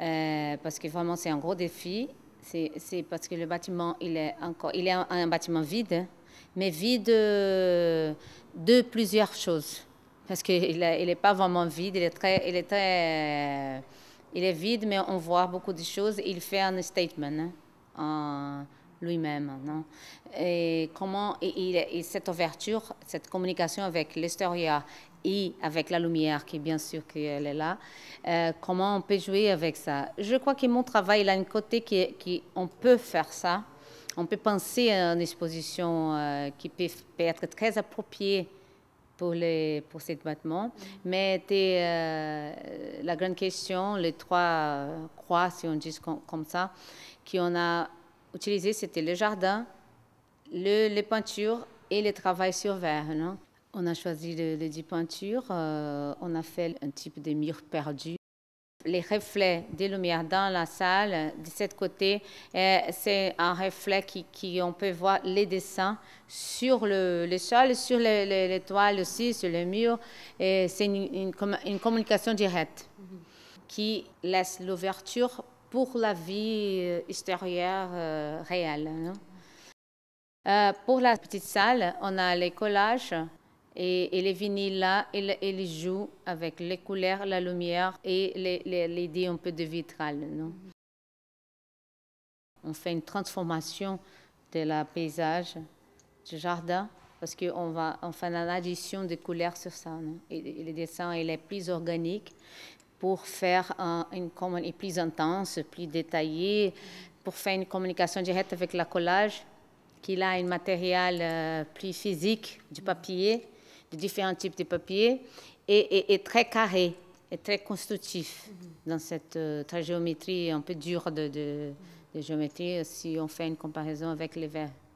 Euh, parce que vraiment c'est un gros défi. C'est parce que le bâtiment, il est encore, il est un, bâtiment vide, mais vide euh, de, plusieurs choses. Parce qu'il n'est pas vraiment vide, il est très, il est euh, il est vide, mais on voit beaucoup de choses. Il fait un statement. Hein, lui-même. Hein, et comment et, cette ouverture, cette communication avec l'extérieur et avec la lumière, qui bien sûr qu'elle est là, euh, comment on peut jouer avec ça Je crois que mon travail a un côté qui, qui on peut faire ça. On peut penser à une exposition euh, qui peut, être très appropriée pour, les, pour ces bâtiments. Mm-hmm. Mais euh, la grande question, les trois croix, si on dit comme ça, qu'on a utilisé c'était le jardin, les peintures et le travail sur verre. Non on a choisi les, peintures, euh, on a fait un type de mur perdu. Les reflets des lumières dans la salle, de cet côté, euh, c'est un reflet qui, on peut voir les dessins sur le, sol, sur les, toiles aussi, sur les murs. C'est une, communication directe mm-hmm. qui laisse l'ouverture pour la vie euh, extérieure euh, réelle. Hein. Euh, pour la petite salle, on a les collages et, les vinyles là, et, jouent les avec les couleurs, la lumière et les, un peu de vitral. On fait une transformation de la paysage, du jardin, parce qu'on va on fait une addition de couleurs sur ça. Non? Et, les il est plus organique pour faire une communication plus intense, plus détaillée, pour faire une communication directe avec la collage, qui a un matériel euh, plus physique du papier, de différents types de papier, et, et, très carré, et très constructif mhm. dans cette géométrie euh, un peu dure de, de géométrie si on fait une comparaison avec les verres.